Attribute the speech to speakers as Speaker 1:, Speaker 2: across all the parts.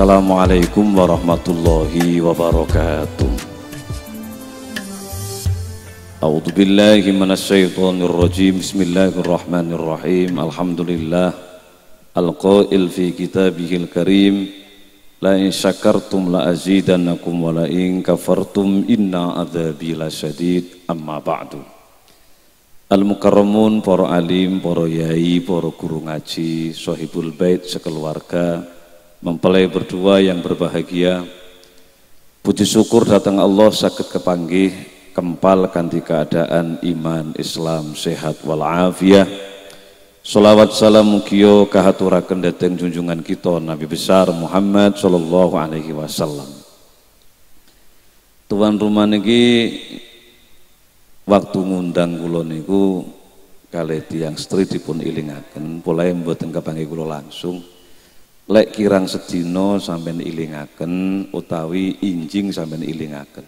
Speaker 1: Assalamualaikum warahmatullahi wabarakatuh. A'udzu billahi minasyaitonir rajim. Bismillahirrahmanirrahim. Alhamdulillah. Al-Qail fi kitabihil karim la in syakartum la azidannakum wa la in kafartum inna adzabi lasyadid amma ba'du. Al-mukarramun para alim, para yai, para guru ngaji, sahibul bait sekeluarga, mempelai berdua yang berbahagia. Puji syukur datang Allah sakit kepanggih, kempal ganti keadaan iman Islam sehat walafiah Salawat salam mugia kahaturakan junjungan kita Nabi besar Muhammad sallallahu alaihi wasallam. Tuan rumah niki waktu ngundang kula niku kalih street street dipun ilingaken, polahe membuat kepanggih kula langsung lek kirang sedina sampean ilingaken utawi injing sampean ilingaken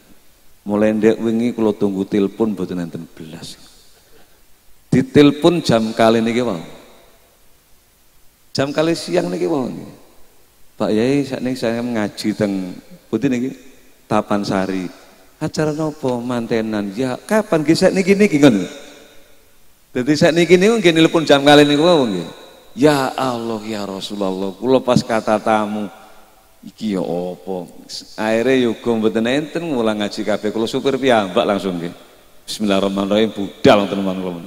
Speaker 1: mulai ndek wingi kalau tunggu telepon boten enten belas pun jam kali niki wae jam kali siang niki wae Pak Yai nih saya ngaji teng pundi niki Tapan Sari acara nopo mantenan ya kapan nggih sakniki niki ngono nih sakniki niku gini nelpon jam kali nih wae nggih Ya Allah ya Rasulullah, kula pas kata tamu iki ya apa? Akhire yoga ya mboten enten ngulang ngaji kabeh kula supir piyambak langsung nggih. Bismillahirrahmanirrahim budal teman kula.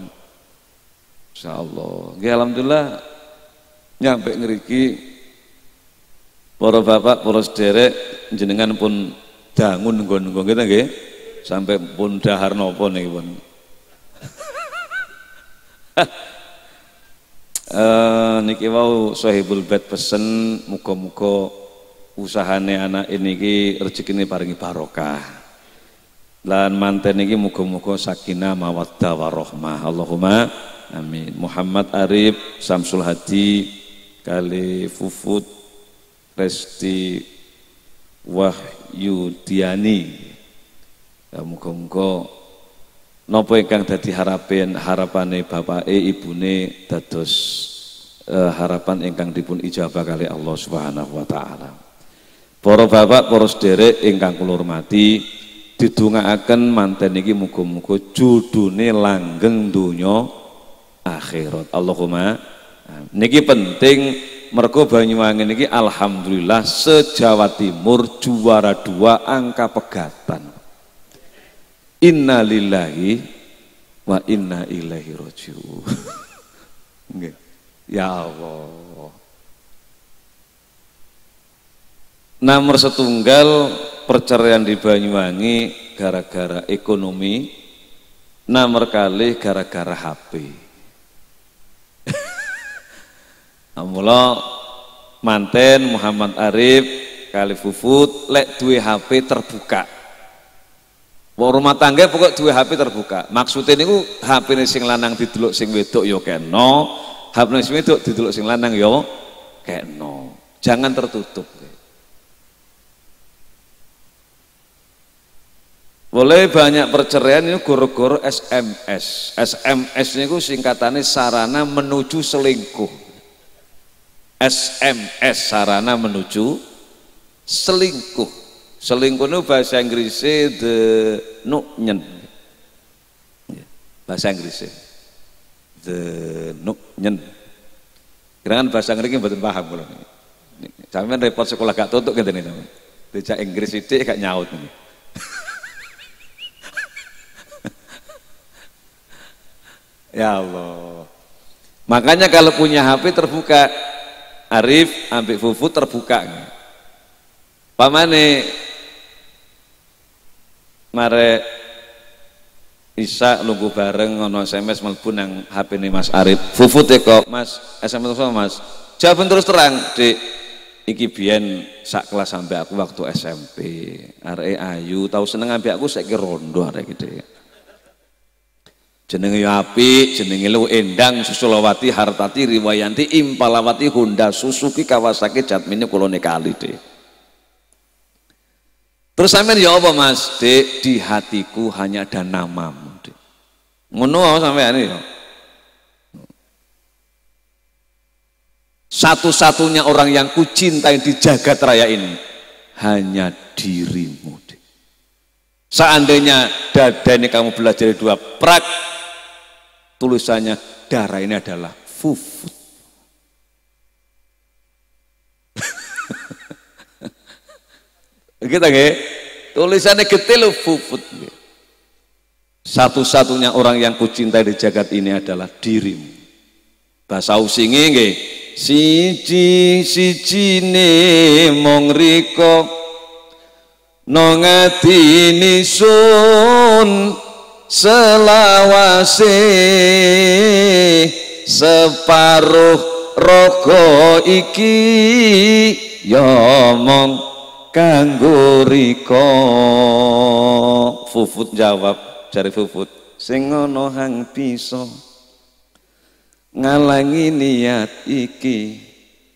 Speaker 1: Insyaallah. Nggih alhamdulillah nyampe ngeriki para bapak, para sederek jenengan pun dangun nggon-nggon kita gitu nggih. Sampai pun dahar napa niki pun. uh, niki wau sahibul bed pesen muga-muga usahane anak ini ki ini paringi barokah lan manten ini muga-muga sakinah mawaddah warohmah, Allahumma amin Muhammad Arif Samsul Hadi kali Fufut Resti Wahyudiani ya, muga-muga Nopo ingkang dadi harapin harapane e ibune dados eh, harapan ingkang dipun ijabah kali Allah Subhanahu wa taala. Para bapak, para sederek ingkang kula hormati, didongaaken manten iki muga-muga judune langgeng dunyo akhirat. Allahumma niki penting mergo Banyuwangi niki alhamdulillah se Timur juara dua angka pegatan. Inna lillahi wa inna ilaihi roji'un. ya Allah. Nomor setunggal perceraian di Banyuwangi gara-gara ekonomi, nomor kali gara-gara HP. Amula nah, manten Muhammad Arif kali fufut lek duwe HP terbuka Wong rumah tangga pokok dua HP terbuka. Maksudnya niku HP sing lanang diteluk sing wedok yo ya keno, HP sing wedok diteluk sing lanang yo ya keno. Jangan tertutup. Boleh banyak perceraian ini guru-guru SMS. SMS niku singkatannya sarana menuju selingkuh. SMS sarana menuju selingkuh selingkuh itu ya, bahasa Inggris the nuknyen bahasa Inggris the nuknyen kira bahasa Inggris betul paham belum? sampai repot sekolah gak tutup gitu nih Dijak Inggris itu gak nyaut nih ya Allah makanya kalau punya HP terbuka Arif ambil fufu terbuka pamane mare Isa lugu bareng ono SMS mlebu nang HP ini Mas Arif. Fufut ya kok Mas, SMS sama Mas. Jawaban terus terang, di Iki biyen sak kelas sampai aku waktu SMP. Arek ayu, tau seneng ambek aku saiki rondo arek gitu ya. Jenenge yo apik, jenenge lu Endang Susulawati Hartati Riwayanti Impalawati Honda Suzuki Kawasaki Jatmini kulone kali Terus sampean ya apa Mas? Dek, di hatiku hanya ada namamu, Dik. Ngono apa sampean ya? Satu-satunya orang yang kucintai di jagat raya ini hanya dirimu. Dek. Seandainya dada ini kamu belajar dua prak, tulisannya darah ini adalah fufut. Kita nggih. Tulisannya getil fufut. Satu-satunya orang yang kucintai di jagat ini adalah dirimu. Bahasa usingi nggih. Siji ne mong riko nong atini sun selawase separuh roko iki ya mong kanggo riko fufut jawab jari fufut sing ngono hang bisa ngalangi niat iki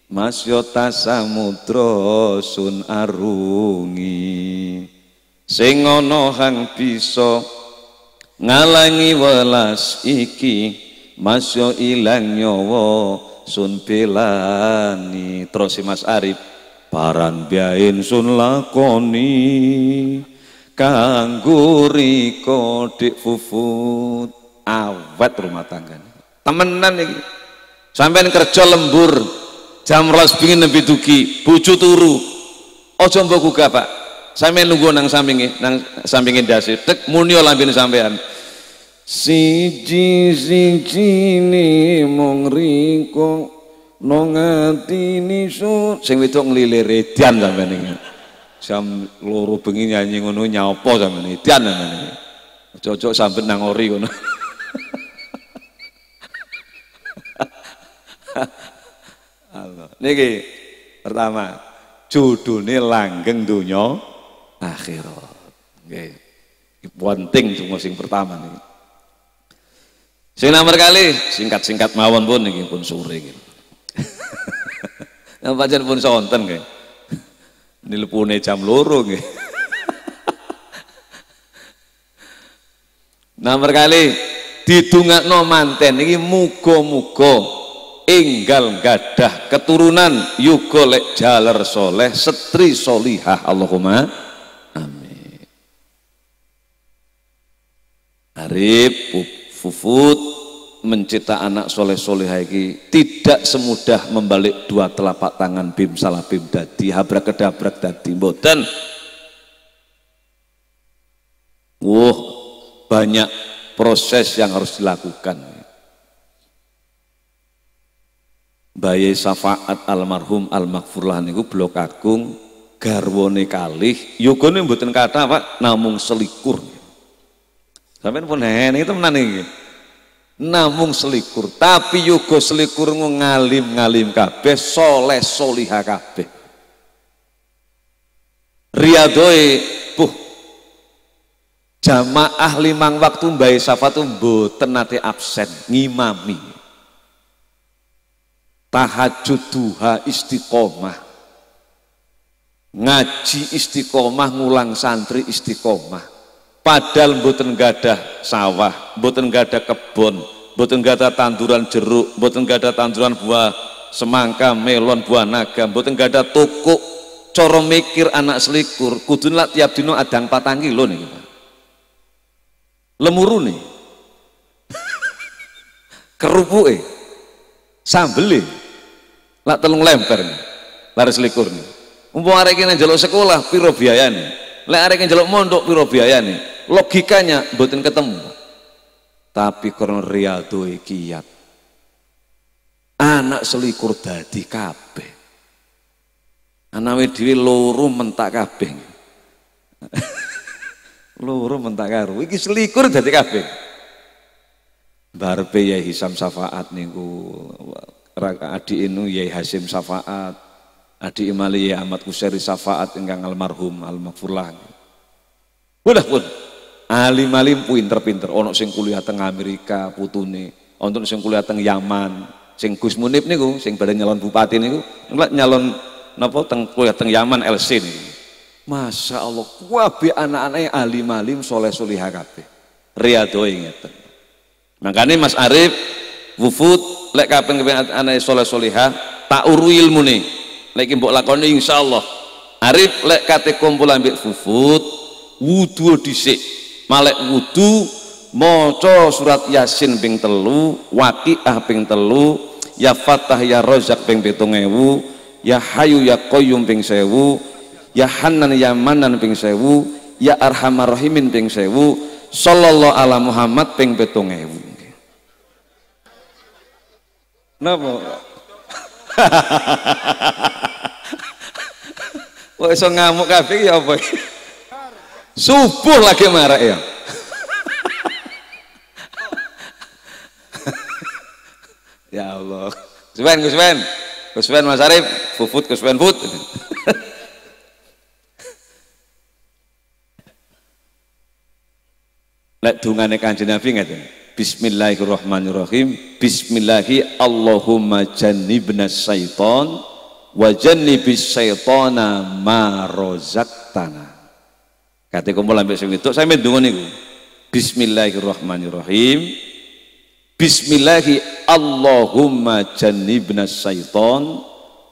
Speaker 1: mas yota samudra sun arungi sing ngono hang bisa ngalangi welas iki masyo ilang nyawa sun belani terus mas arif paran biain sun lakoni kanggo riko dik fufut awet rumah tangga temenan iki sampean kerja lembur jam ros pingin nembe dugi bojo turu aja mbok gugah Pak sampai nunggu nang sampingi nang sampingin dasi tek muni lambene sampean siji siji ne mung riko Nongati nisu, sing wedok nglilir edan sampean iki jam loro bengi nyanyi ngono nyapa sampean edan sampean iki cocok sampean nang ori ngono Allah niki pertama judulnya langgeng dunya akhirat nggih penting cuma sing pertama niki sing nomor kali singkat-singkat mawon pun niki pun sore gitu. Nah, pancen pun sonten nggih. Nelpone jam loro nggih. Nomor kali didungakno manten iki muga-muga enggal gadah keturunan yuga lek jaler soleh setri solihah Allahumma amin Arif Fufut mencipta anak soleh soleh ini tidak semudah membalik dua telapak tangan bim salah bim dadi habrak kedabrak dadi boten. Wah, banyak proses yang harus dilakukan. Bayi syafaat almarhum al-makfurlah niku blok agung garwone kalih yogone ya mboten kata Pak namung selikur. sampai pun hene menang ini namung selikur tapi yugo selikur ngalim ngalim kabeh soleh soliha kabeh riadoi buh jamaah limang waktu mbai safatu bu tenate absen ngimami tahajud duha istiqomah ngaji istiqomah ngulang santri istiqomah padahal mboten gadah sawah, mboten gadah kebun, mboten gadah tanduran jeruk, mboten gadah tanduran buah semangka, melon, buah naga, mboten gadah toko cara mikir anak selikur kudun lah tiap dino adang patang lo nih lemuru nih kerupuk eh sambel lah telung lemper nih laris likur nih umpung arek ini sekolah piro biaya nih lek arekin ini mondok piro biaya nih logikanya mboten ketemu. Tapi karena doi kiat. Anak selikur dadi kabeh. Anak dhewe loro mentak kabeh. loro mentak karo. Iki selikur dadi kabeh. barbe ya Hisam Safaat niku adi inu ya Hasim Safaat adi imali ya Ahmad Kusairi Safaat ingkang almarhum almaghfurlah. Udah pun. Alim-alim pinter-pinter, ono sing kuliah teng Amerika putune, ono sing kuliah teng Yaman, sing Gus Munib niku, sing badan nyalon bupati niku, nyalon napa teng kuliah teng Yaman LC niku. Masya Allah, kuabi anak-anaknya alim-alim soleh soliha kabeh. Riyadhoi ngeten. Makanya Mas Arif, wufud, lek kapan kepen anak soleh soliha, tak uru ilmu nih. Lek mbok lakoni insya Allah. Arif lek kate kumpul mbek wufud, wudhu dhisik malek wudu moco surat yasin bing telu wakiah bing telu ya fatah ya rozak bing betong ewu ya hayu ya koyum bing sewu ya hanan ya manan bing sewu ya arhamar rahimin bing sewu sallallahu ala muhammad bing betong ewu hahaha Kok bisa ngamuk kabeh ya apa? Subuh lagi marah ya. ya Allah. Gusben, Gusben. Gusben Mas Arif, Fufut, Gusben Fut. Lek dungane Kanjeng Nabi ngaten. Bismillahirrahmanirrahim. Bismillahi Allahumma jannibna syaiton wa jannibis syaitona ma razaqtana. Kata kumpul ambek sing wedok sampe ndonga niku. Bismillahirrahmanirrahim. Bismillahi Allahumma jannibna syaiton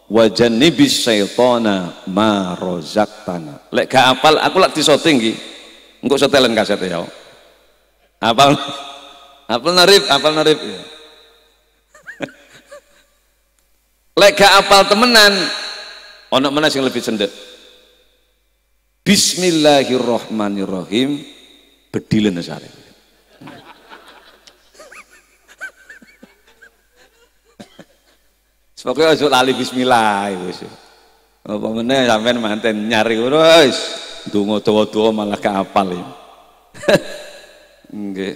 Speaker 1: wa jannibis syaitona ma razaqtana. Lek gak apal aku lak disoting iki. Engko setelen kaset ya. Apal apal narif, apal narif. Lek gak apal temenan ana meneh sing lebih cendek. Bismillahirrahmanirrahim bedilen nasare. Ya, Pokoke aja lali bismillah wis. Apa meneh sampean manten nyari ngono wis donga dawa-dawa malah kapal ya. Nggih.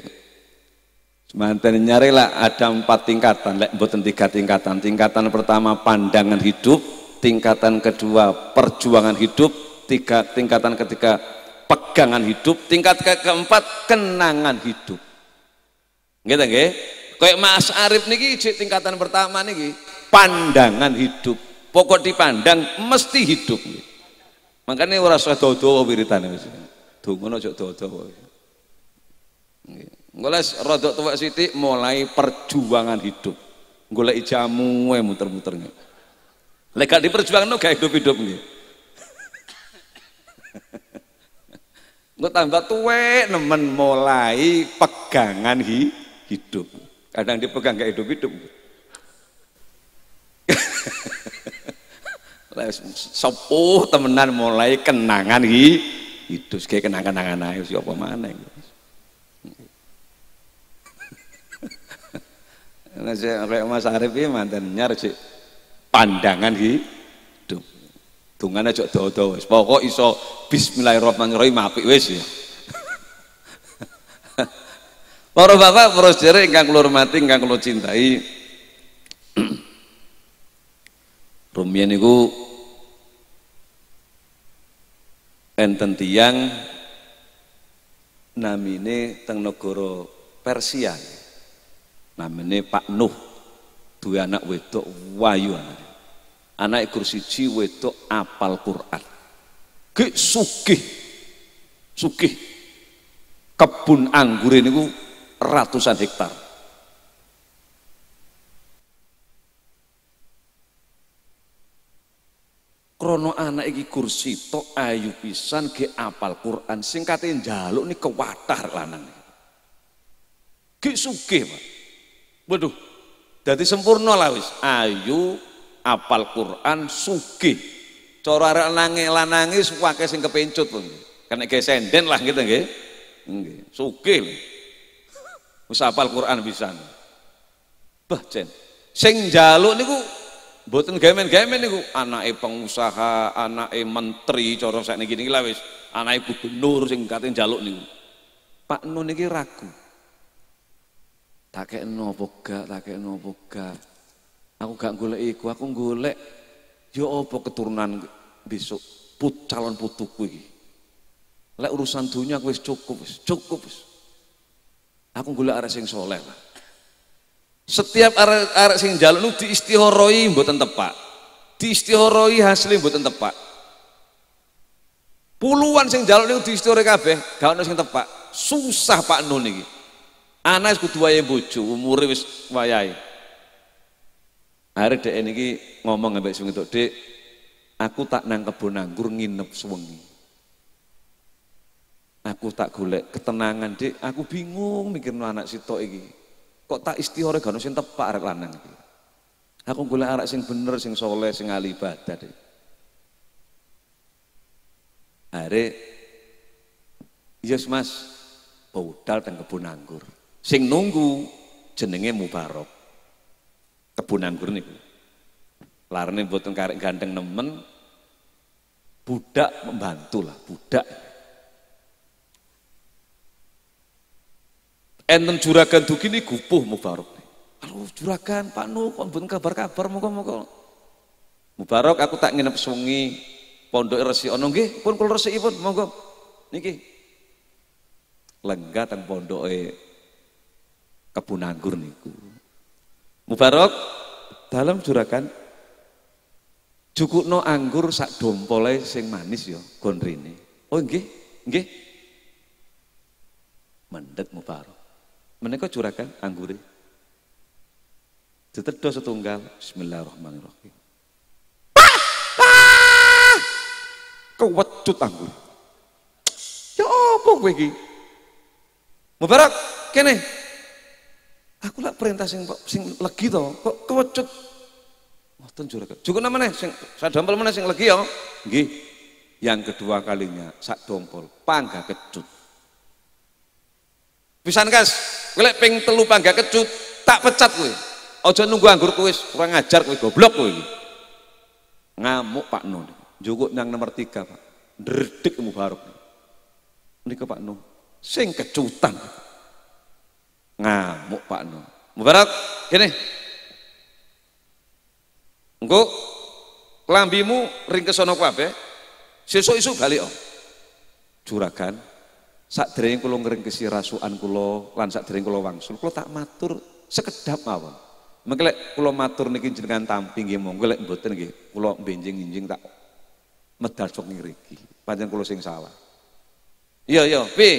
Speaker 1: Manten nyari lah ada empat tingkatan, lek mboten tiga tingkatan. Tingkatan pertama pandangan hidup, tingkatan kedua perjuangan hidup, tiga tingkatan ketiga pegangan hidup tingkat ke keempat kenangan hidup gitu nggih kayak Mas Arif niki tingkatan pertama niki pandangan hidup pokok dipandang mesti hidup makanya ora usah dodo wiritane wis dongono aja dodo Golek rodok tuwek siti mulai perjuangan hidup. Golek jamu eh, muter-muter nggih. Lek gak diperjuangno gak hidup-hidup nggih. Gue tambah tua, nemen mulai pegangan hi, hidup. Kadang dipegang gak hidup-hidup. sepuh temenan mulai kenangan hi, hidup kayak kenangan kenangan ayo siapa mana Nah, saya Mas Arif ini mantan nyar pandangan hi Dungane aja dawa iso wis. Pokoke iso bismillahirrahmanirrahim apik wis ya. Para bapak, para sedherek ingkang kula hormati, ingkang kula cintai. Rumiyin niku enten tiyang namine teng negara Persia. Namine Pak Nuh duwe anak wedok wayu anake anak kursi jiwa itu apal Quran ke suki, suki, kebun anggur ini ku ratusan hektar krono anak iki kursi to ayu pisan ge apal Quran singkatnya njaluk nih kewatar lanang ge sugih Pak waduh jadi sempurna lah wis ayu apal Quran sugih cara arek lanange lanangis sing kepencut pun kena gesenden lah gitu nggih nggih sugih wis apal Quran pisan bah jen sing njaluk niku mboten gemen-gemen niku anake pengusaha anake menteri cara nih niki lah wis anake gubernur sing kate njaluk niku Pak Nun niki ragu tak kekno apa gak tak kekno apa gak Aku gak golek iku, aku golek yo apa keturunan besok put calon putuku iki. Lek urusan dunia aku wis cukup cukup Aku golek arah sing soleh lah. Setiap arek-arek sing jalan diistihoroi mboten tepak. diistihoroi hasil mboten tepak. Puluhan sing jalan lu diistihoroi kabeh, gak ono sing tepak. Susah Pak Nun iki. Anak kudu wayahe bojo, umure wis wayahe. Hari dek ini ngomong sampai sing itu, dek, aku tak nang kebun anggur nginep suwengi. Aku tak golek ketenangan, dek, aku bingung mikir anak sitok iki. Kok tak istihore gak sing tepak arek lanang iki. Aku golek arek sing bener, sing soleh, sing ahli ibadah, dek. Hari, yes mas, bodal teng kebun anggur. Sing nunggu jenenge Mubarok kebun anggur niku. Larane mboten karek ganteng nemen, budak membantu lah, budak. Enten juragan dugi ini gupuh Mubarok. Aduh juragan, Pak Nu, kok mboten kabar-kabar mongko-mongko. Mubarok aku tak nginep sungi, pondok e resi ono nggih, pun kula resi pun monggo. Niki. Lenggah teng pondoke kebun anggur niku. Mubarok dalam juragan cukup no anggur sak dompole sing manis yo ya, gon Oh nggih, nggih. mendet Mubarok. Menika juragan anggure. Ditedos setunggal Bismillahirrahmanirrahim. Kewecut anggur. Ya apa kowe iki? Mubarak kene Aku lah perintah sing sing legi to, kok kewecut. lagi. juragan. Cukup namanya sing dompol mana sing lagi ya. Gih, Yang kedua kalinya sak dompol pangga kecut. Pisan kas, kowe lek ping telu pangga kecut, tak pecat kowe. Aja nunggu anggur kowe kurang ajar kowe goblok kowe Ngamuk Pak Nun. Jukuk yang nomor tiga Pak. Dredek Mubarok. ke Pak Nun sing kecutan ngamuk Pak Nu. Mubarak, gini, Engko kelambimu ring kesana kabeh. Sesuk isu balik om. Juragan, sak dereng kulung ngringkesi kesirasuan kulo, lan sak dereng kulo wangsul, kulo tak matur sekedap mawon. Mengke lek matur niki jenengan tamping gih monggo lek mboten nggih kula benjing-injing tak medal sok ngriki. panjang kulo sing salah. Iya iya, pi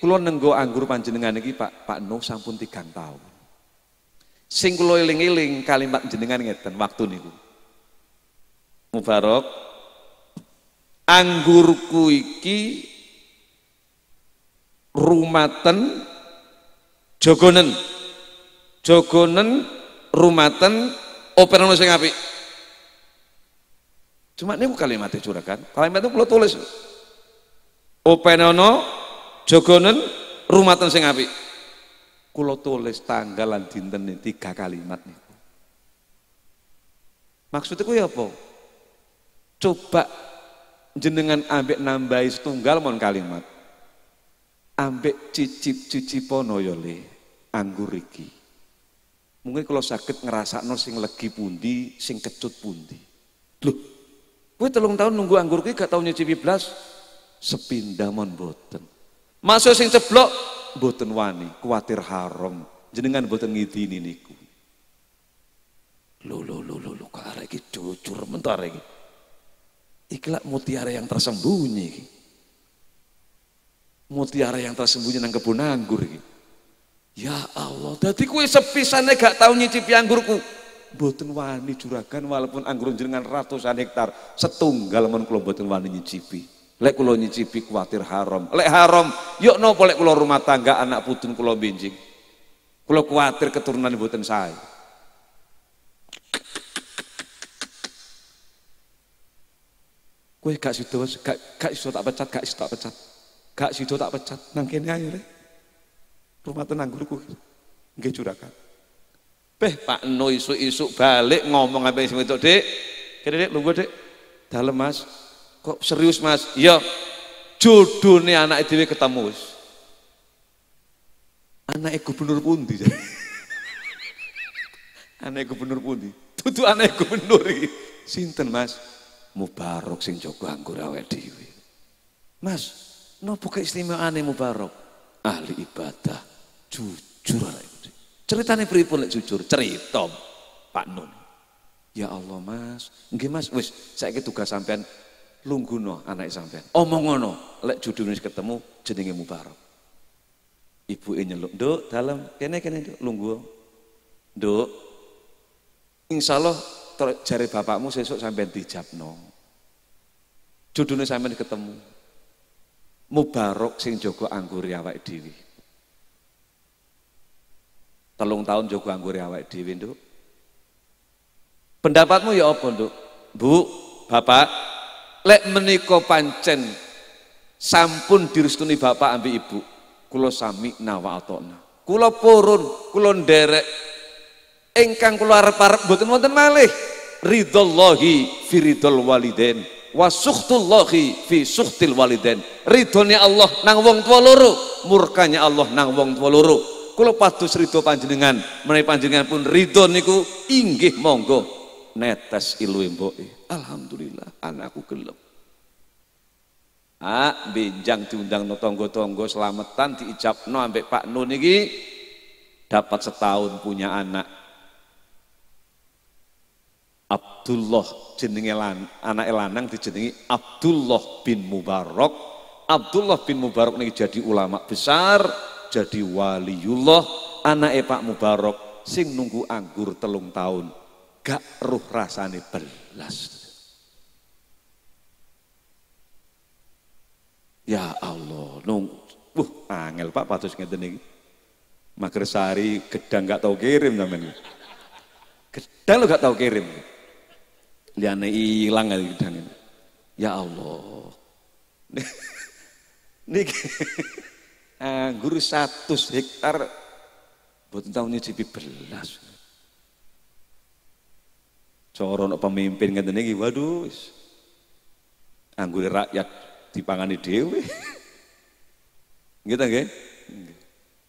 Speaker 1: kula nenggo anggur panjenengan iki Pak Pak No sampun tiga tahun. Sing kula eling-eling kalimat jenengan ngeten waktu niku. Mubarok anggurku iki rumaten jogonen jogonen rumaten operano sing apik cuma ini kalimatnya curahkan kalimat itu kalau tulis operano jogonen rumatan sing apik kula tulis tanggal lan dinten tiga kalimat niku maksudku ya apa coba jenengan ambek nambahi setunggal mon kalimat ambek cicip cicip noyole ya, anggur mungkin kalau sakit ngerasa no sing legi pundi sing kecut pundi loh gue telung tahun nunggu anggur gue gak tau nyicipi belas. Sepindah mon boten. Masuk sing ceblok boten wani, kuatir haram. Jenengan boten ngidini niku. lulu lulu lulu kare jujur mentar iki. Iki mutiara yang tersembunyi Mutiara yang tersembunyi nang kebun anggur iki. Ya Allah, dadi sepi sepisane gak tau nyicipi anggurku. boten wani juragan walaupun anggur jenengan ratusan hektar, setunggal men kula boten wani nyicipi. Lek kulo nyicipi kuatir haram. Lek haram, yuk no lek kulo rumah tangga anak putun kulo binjing. Kulo kuatir keturunan mboten saya. Kue gak situ, gak gak situ tak pecat, gak situ tak pecat. Gak situ tak pecat nang kene Rumah tenang guruku. gak curahkan. Beh Pak No isuk isu balik ngomong apa itu, dek. kira Kene lu gue, dek. Dalem Mas, kok serius mas ya jodohnya anak itu ketemu anak gubernur pundi anak gubernur pundi tutu anak gubernur sinten mas Mubarok sing jaga anggur awake dhewe. Mas, nopo keistimewaane Mubarok? Ahli ibadah, jujur ceritanya Ceritane pun lek jujur? Cerita Pak Nun. Ya Allah, Mas. Nggih, Mas, wis saya tugas sampean lungguno anak sampean. Omongono, lek judulnya ketemu jenenge Mubarok. Ibu ini nyeluk, dok dalam, kene kene dok, lunggu. Dok, insya Allah jari bapakmu sesuk sampean dijabno. Judulnya sampean ketemu. Mubarok sing jogo anggur awake dhewe. Telung tahun jogo anggur awake dhewe, Nduk. Pendapatmu ya apa, Nduk? Bu, Bapak, lek menika pancen sampun direstuni bapak ambil ibu kula sami nawa atona kula purun kula nderek ingkang kula arep-arep mboten wonten malih ridallahi fi ridol walidain wa sukhtullahi fi sukhtil walidain ridhone Allah nang wong tua loro murkanya Allah nang wong tua loro kula padus ridho panjenengan menawi panjenengan pun ridho niku inggih monggo netes ilu mboke alhamdulillah anakku gelem ah benjang diundang no tonggo-tonggo selamatan diijab no ambek Pak Nun iki dapat setahun punya anak Abdullah jenenge lan, anak lanang dijenengi Abdullah bin Mubarak Abdullah bin Mubarak ini jadi ulama besar jadi waliullah anak Pak Mubarak sing nunggu anggur telung tahun gak ruh rasane belas. Ya Allah, nung, uh angel Pak patus ngeten iki. Magersari gedang gak tau kirim namanya Gedang lo gak tau kirim. Liane hilang aja gedang ini. Ya Allah. Niki anggur satu hektar buat tahun cipi belas. Seorang pemimpin ngeten niki, waduh. Anggone rakyat dipangani dhewe. Nggih ta nggih?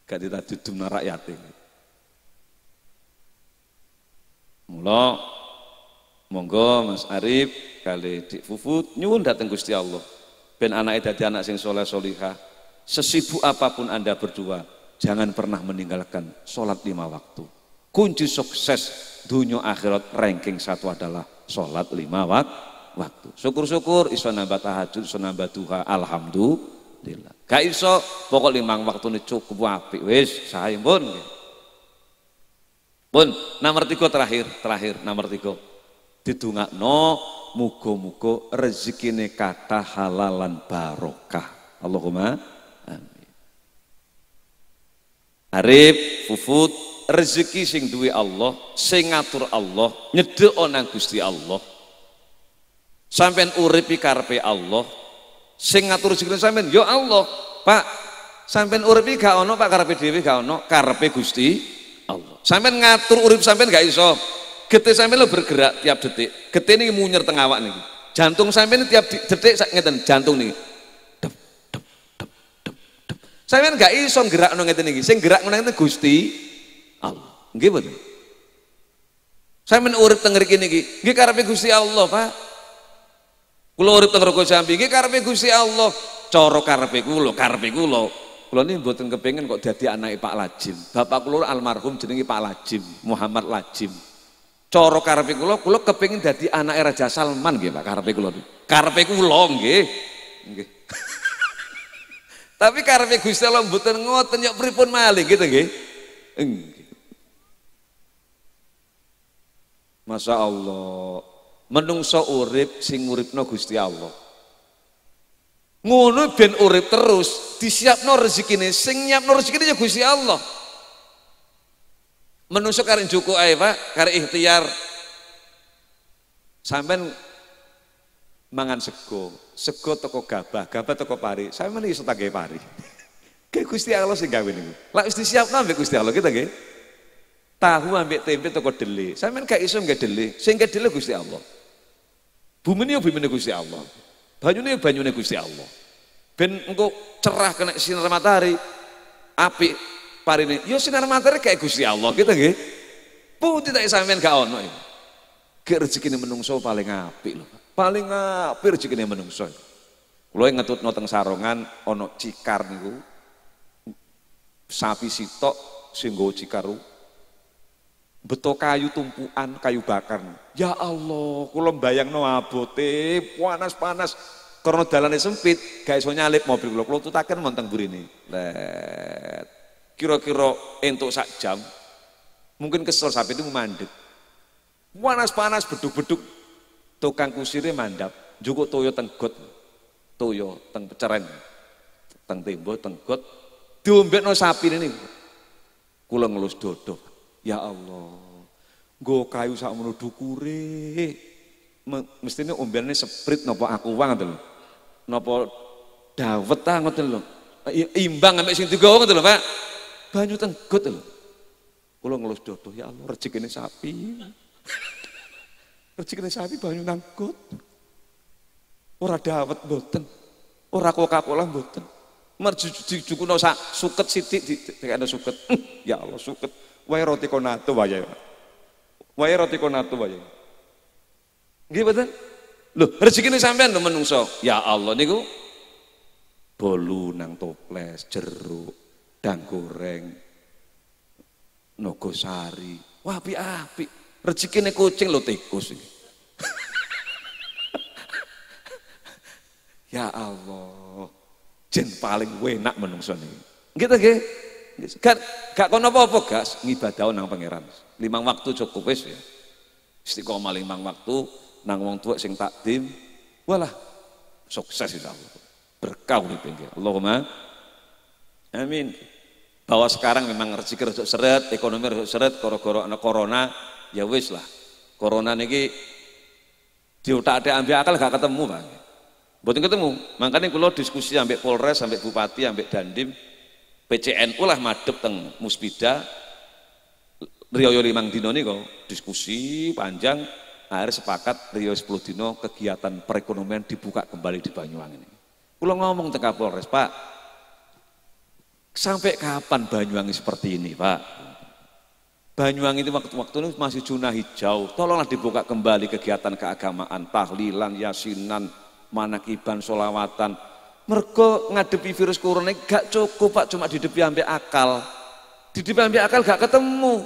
Speaker 1: Gak ditadudum rakyat ini. Mula monggo Mas Arif kali Dik Fufut nyuwun dateng Gusti Allah ben anake dadi anak sing soleh solihah. Sesibuk apapun Anda berdua, jangan pernah meninggalkan sholat lima waktu. Kunci sukses dunia akhirat ranking satu adalah sholat lima waktu. Syukur-syukur iso nambah tahajud, iso nambah duha, alhamdulillah. Gak iso pokok limang waktu ini cukup wapi, wis saya pun. Pun nomor tiga terakhir, terakhir nomor tiga. no, mugo-mugo rezekine kata halalan barokah. Allahumma amin. Arif, Fufut, rezeki sing duwe Allah, sing ngatur Allah, nyedek onang Gusti Allah. Sampeyan urip karpe Allah, sing ngatur rezeki sampeyan yo ya Allah. Pak, sampeyan urip gak ono Pak karpe dhewe gak ono, karpe Gusti Allah. Sampeyan ngatur urip sampeyan gak iso. Getih sampeyan lo bergerak tiap detik. Getih ini munyer teng awak niki. Jantung sampeyan tiap detik sak ngeten jantung niki. sampen dep gak iso gerak ngeten niki. Sing gerak ngeten Gusti Allah nggih boten saya men urip teng ngriki niki nggih karepe Gusti Allah Pak kula urip teng rogo Jambi nggih karepe Gusti Allah cara karepe kula karepe kula kula ini mboten kepengin kok dadi anake Pak Lajim bapak kula almarhum jenenge Pak Lajim Muhammad Lajim cara karepe kula kula kepengin dadi anake Raja Salman nggih Pak karepe kula karepe kula nggih nggih Tapi karepe Gusti Allah mboten ngoten yo pripun malih gitu nggih. Nggih. Masya Allah. Menungso urip sing uripno Gusti Allah. Ngono ben urip terus, disiapno rezekine, sing nyiapno rezekine ya Gusti Allah. Menungso karek joko ae, Pak, karek ikhtiar. Sampeyan mangan sego, sego toko gabah, gabah toko pari. Sampeyan iso tangge pari. Kayak Gusti Allah sing gawe niku. Lah wis disiapno mbek Gusti Allah kita nggih. Tahu ambek tempe toko dele. Sampeyan gak iso gak dele. Saya gak dele Gusti Allah. ini bumi bumi Gusti Allah. ini yo banyu Gusti Allah. Ben engko cerah kena sinar matahari, api parini, Yo sinar matahari kayak Gusti Allah gitu nggih. Pun tidak sampean gak ono. Gak ini menungso paling api loh, Paling rezeki ini menungso. yang ngetut noteng sarongan ono cikar niku. Sapi sitok singgo cikaru beto kayu tumpuan kayu bakar. Ya Allah, kulo bayang Noah abote panas-panas karena dalannya sempit, gak iso nyalip mobil Kulo tuh takkan montang burini. Let. Kira-kira entuk sak jam. Mungkin kesel sapi itu mandek. Panas-panas beduk-beduk tukang kusirnya mandap, Juga toyo tenggut, Toyo teng peceren. Teng tembok tenggut. Diumbet no sapi ini, kulo ngelus dodo. Ya Allah, go kayu sak menuh dukure. Mestine umbelnya seprit nopo aku wae loh, nopo Napa dawet ta Imbang ambek sing digawa ngoten loh Pak. Banyu tenggut loh, Kula ngelus dodo, ya Allah ini sapi. ini sapi banyu nanggut. Ora dawet mboten. Ora Coca-Cola mboten. jujuk no sak suket sithik ada suket. ya Allah suket wae roti konatu wae. Wae roti konatu wae. Nggih mboten? Lho, rezekine sampean lho menungso. Ya Allah niku bolu nang toples, jeruk, dang goreng, nogosari. Wah, api-api. Rezekine kucing lho tikus iki. ya Allah, jen paling enak menungso nih. Gitu nggih? Gitu. Gak gak kono apa-apa gas ngibadah nang pangeran. Limang waktu cukup wis ya. Istiqomah limang waktu nang wong tua sing takdim walah sukses itu Allah Berkah di pinggir. Allahumma amin. Bahwa sekarang memang rezeki rezeki seret, ekonomi rezeki seret, koro-koro ana corona ya wis lah. Corona niki diutak ada ambil akal gak ketemu Bang. buatin ketemu. Makanya kalau diskusi ambek Polres, ambek Bupati, ambek Dandim, PCNU lah madep teng musbida Rioyo limang dino nih kok diskusi panjang akhirnya sepakat Rio 10 dino kegiatan perekonomian dibuka kembali di Banyuwangi ini. Kulo ngomong tentang Kapolres, Pak. Sampai kapan Banyuwangi seperti ini, Pak? Banyuwangi itu waktu-waktu ini masih zona hijau. Tolonglah dibuka kembali kegiatan keagamaan, tahlilan, yasinan, manakiban, solawatan, Mergo ngadepi virus corona gak cukup Pak cuma didepi ambil akal. Didepi ambil akal gak ketemu.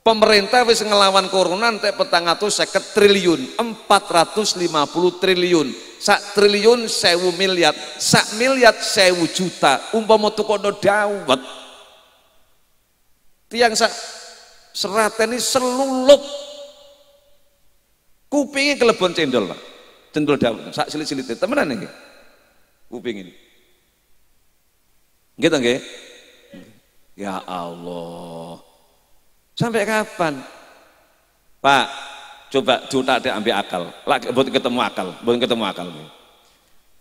Speaker 1: Pemerintah wis ngelawan corona petang entek seket triliun, 450 triliun. Sak triliun sewu miliar, sak miliar sewu juta. Umpama tukono dawet. Tiang sak ini selulup. kupingnya kelebon cendol, Pak. Cendol dawet, sak silit-silitnya. Temenan ini kuping ini. Gitu nggih? Ya Allah. Sampai kapan? Pak, coba juta ada ambil akal. Lagi buat ketemu akal, buat ketemu akal.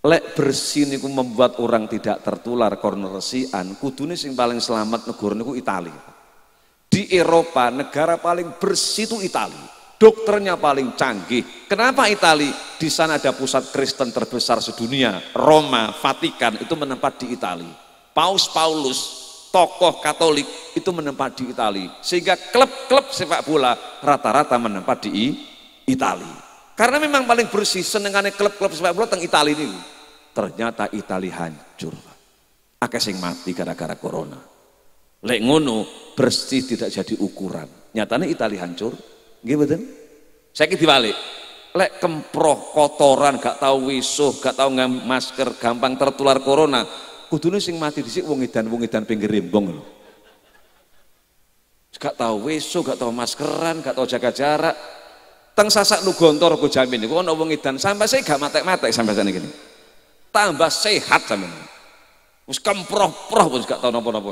Speaker 1: Lek bersin niku membuat orang tidak tertular karena resian, kudune sing paling selamat negara niku Italia. Di Eropa negara paling bersih itu Italia dokternya paling canggih. Kenapa Itali? Di sana ada pusat Kristen terbesar sedunia, Roma, Vatikan itu menempat di Itali. Paus Paulus, tokoh Katolik itu menempat di Itali. Sehingga klub-klub sepak bola rata-rata menempat di Itali. Karena memang paling bersih senengannya klub-klub sepak bola teng Itali ini. Ternyata Itali hancur. Akeh sing mati gara-gara corona. Lek ngono bersih tidak jadi ukuran. Nyatanya Itali hancur, kan? Saya kira dibalik. Lek kemproh kotoran gak tahu wisuh, gak tahu nggak masker, gampang tertular corona. Kudune sing mati sini, wongi dan wongi dan pinggir rimbong. loh. Gak tahu wisuh, gak tahu maskeran, gak tahu jaga jarak. Teng sasak lu gontor aku jamin. Kau ono wongi dan sampai saya gak matek-matek sampai sana gini. Tambah sehat sama. Us kemproh-proh pun gak tahu nopo napa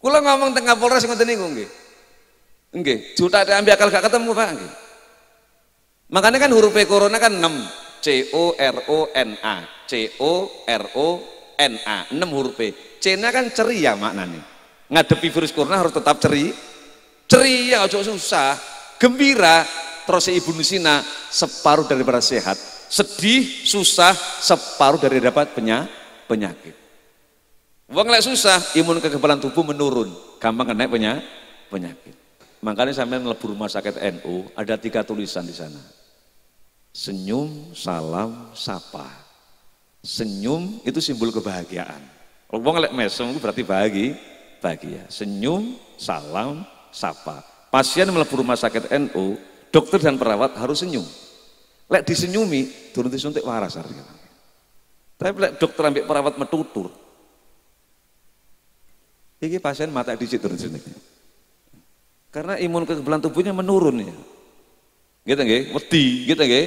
Speaker 1: Kula ngomong tengah Kapolres ngoten niku nggih. Nggih, juta ada ambil akal gak ketemu Pak nggih. Makanya kan huruf e corona kan 6 C O R O N A C O R O N A 6 huruf E. C-nya kan ceria maknanya. Ngadepi virus corona harus tetap ceri. Ceria, aja susah, gembira. Terus ibu Nusina separuh daripada sehat. Sedih, susah, separuh dari dapat penyakit. Wong lek susah, imun kekebalan tubuh menurun, gampang kena kan penyakit. penyakit. Makanya sampai melebur rumah sakit NU, ada tiga tulisan di sana. Senyum, salam, sapa. Senyum itu simbol kebahagiaan. Wong lek mesem berarti bahagia, bahagia. Senyum, salam, sapa. Pasien melebur rumah sakit NU, dokter dan perawat harus senyum. Lek disenyumi, turun disuntik waras artinya. Tapi lek dokter ambil perawat metutur, Iki pasien mata dicit terus Karena imun kekebalan tubuhnya menurun ya. Gitu nggih, wedi, gitu nggih.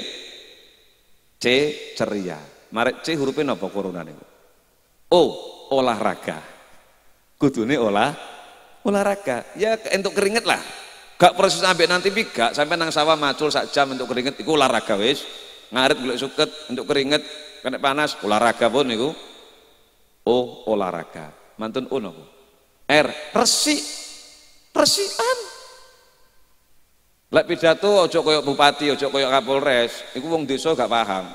Speaker 1: C ceria. Marek C hurufnya napa corona niku? O olahraga. Kudune olah olahraga. Ya untuk keringet lah. Gak proses sampai nanti gak sampai nang sawah macul sak jam untuk keringet iku olahraga wis. Ngarit golek suket untuk keringet kena panas olahraga pun niku. O olahraga. Mantun uno. R resi resian lek pidato ojo koyok bupati ojo koyok kapolres iku wong desa gak paham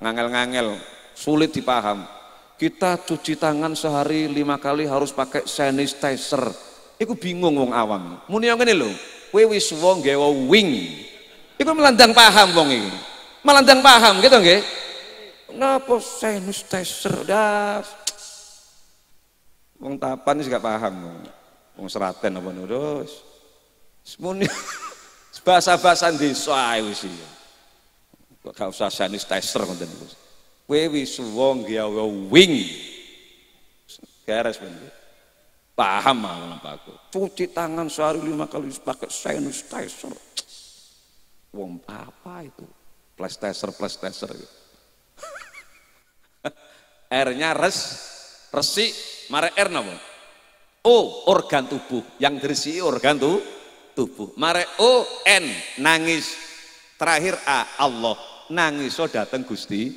Speaker 1: ngangel-ngangel sulit dipaham kita cuci tangan sehari lima kali harus pakai sanitizer iku bingung wong awam muni ngene lho kowe wis wong gawa wing iku melandang paham wong iki melandang paham gitu nggih napa sanitizer das Wong Tapan sih gak paham. Wong Seraten apa nurus. semuanya bahasa-bahasa di wis sih, iya. gak usah sanis tester ngoten niku. Kowe wis wong wing. keres bener, Paham orang aku. Cuci tangan sehari lima kali pakai sanis tester. Wong apa itu? Plus tester, plus tester. R-nya res, resik, mare R nama. O organ tubuh, yang terisi organ tu, tubuh. Mare O N nangis. Terakhir A Allah nangis so oh, dateng Gusti.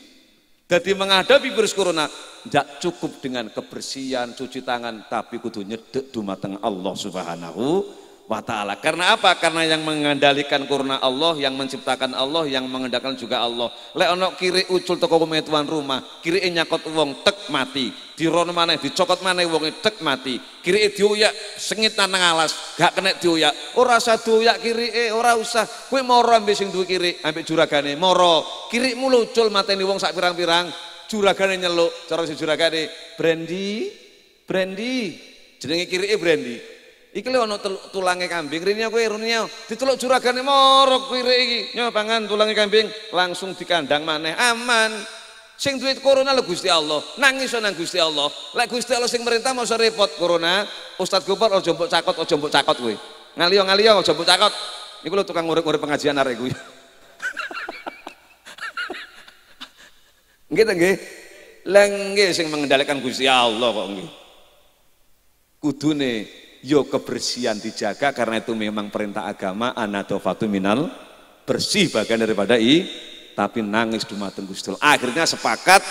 Speaker 1: Jadi menghadapi virus corona tidak cukup dengan kebersihan, cuci tangan, tapi kudu nyedek dumateng Allah Subhanahu wa ta'ala. Karena apa? Karena yang mengendalikan corona Allah, yang menciptakan Allah, yang mengendalikan juga Allah. Lek kiri ucul toko tuan rumah, kiri nyakot uong tek mati, mana di dicokot mana wong tek mati kiri itu ya sengit nang alas gak kena itu ya ora usah kiri eh ora usah kue moro ambil sing kiri kirik ambek juragane moro kiri mulu mata ini wong sak pirang-pirang juragane nyeluk cara si juragane brandy brandy jenenge eh brandy iki lho nol tulangnya kambing rene kowe rene ya. diceluk juragane moro kiri iki nyoba pangan tulangnya kambing langsung di kandang mana aman sing duit corona lo Gusti Allah nangis nang Gusti Allah lek Gusti Allah sing merintah mau repot corona Ustadz gubal ojo mbok cakot ojo mbok cakot gue. ngaliyo ngaliyo ojo mbok cakot Ini lo tukang ngurek ngurek pengajian arek gue. Enggak ta lengge sing mengendalikan Gusti Allah kok Kudu kudune yo ya kebersihan dijaga karena itu memang perintah agama anatofatu minal bersih bagian daripada i tapi nangis dumateng Gusti Akhirnya sepakat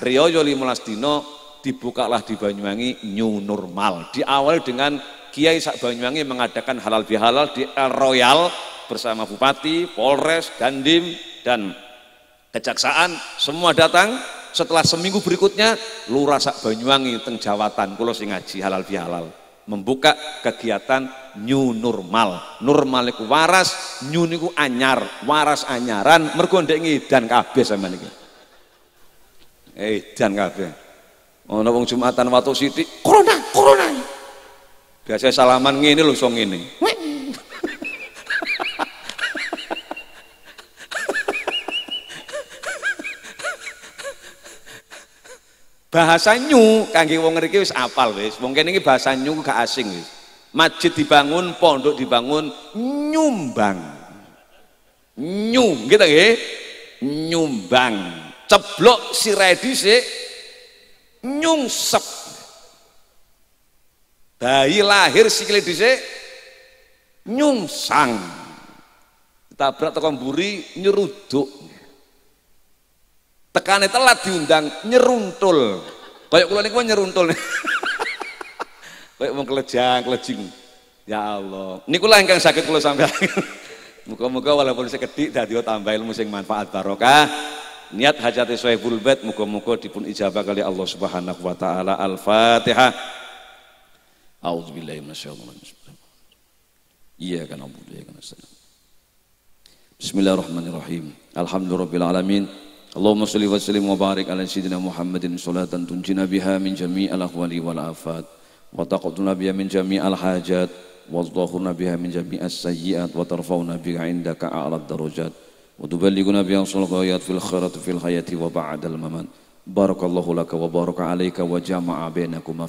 Speaker 1: riyoyo 15 dino dibukalah di Banyuwangi new normal. Diawali dengan Kiai Sak Banyuwangi mengadakan halal bihalal di El Royal bersama Bupati, Polres, Dandim, dan Kejaksaan. Semua datang setelah seminggu berikutnya Lurah Sak Banyuwangi teng Jawatan kulo sing ngaji halal bihalal membuka kegiatan new normal. Normal itu waras, new ku anyar, waras anyaran mergo ndek ngidan kabeh sampean eh dan kabeh. Ana wong Jumatan waktu siti corona, corona. Biasa salaman ngene lho song ngene. bahasa nyu kangge wong ngriki wis apal wis wong kene iki bahasa nyu gak asing wis masjid dibangun pondok dibangun nyumbang nyu gitu nggih nyumbang ceblok sirahe dhisik nyungsep bayi lahir sikile dhisik nyungsang tabrak tekan buri nyeruduk tekane telat diundang nyeruntul kayak kula niku nyeruntul kayak wong kelejang kelejing ya Allah niku lah ingkang sakit kula sampaikan muga-muga walaupun sekedhik dadi tambah ilmu sing manfaat barokah niat hajat sesuai bulbet muga-muga dipun ijabah kali Allah Subhanahu wa taala al-fatihah A'udzubillahi minasyaitonir rajim Iyyaka na'budu wa iyyaka Bismillahirrahmanirrahim Alhamdulillahirabbil alamin Allahumma salli wa sallim wa barik ala sayyidina Muhammadin salatan tunjina biha min jami'al ahwali wal afat wa taqaduna biha min jami'al hajat wa dhahurna biha min jami'as sayyiat wa tarfauna biha indaka a'lad darajat wa tuballighuna biha sulqayat fil khairat fil hayati wa ba'dal mamat barakallahu laka wa baraka alayka wa jama'a bainakuma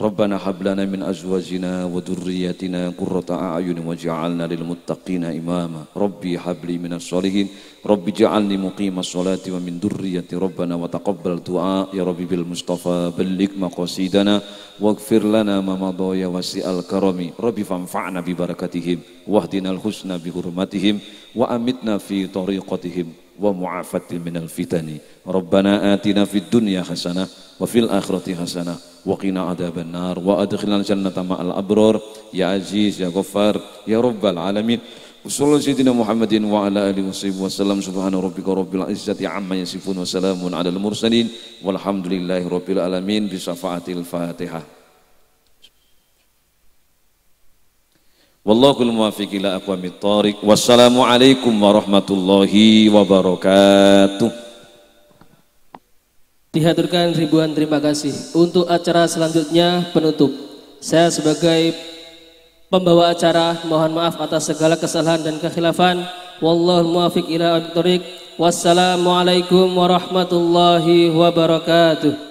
Speaker 1: ربنا هب لنا من ازواجنا وذرياتنا قرة اعين واجعلنا للمتقين اماما ربي هب لي من الصالحين ربي اجعلني مقيم الصلاة ومن ذريتي ربنا وتقبل دعاء يا ربي بالمصطفى بلغ مقاصدنا واغفر لنا ما مضى يا واسع الكرم ربي فانفعنا ببركتهم واهدنا الحسنى بحرمتهم وامتنا في طريقتهم ومعافاة من الفتن ربنا آتنا في الدنيا حسنة وفي الآخرة حسنة وقنا عذاب النار وأدخلنا الجنة مع الأبرار يا عزيز يا غفار يا رب العالمين وصلى الله سيدنا محمد وعلى آله وصحبه وسلم سبحان ربك رب العزة عما يصفون وسلام على المرسلين والحمد لله رب العالمين بشفاعة الفاتحة والله الموافق إلى أقوام الطارق والسلام عليكم ورحمة الله وبركاته Dihaturkan ribuan terima kasih untuk acara selanjutnya penutup. Saya sebagai pembawa acara mohon maaf atas segala kesalahan dan kekhilafan. Wallahumma'afiq muwafiq ila Wassalamualaikum warahmatullahi wabarakatuh.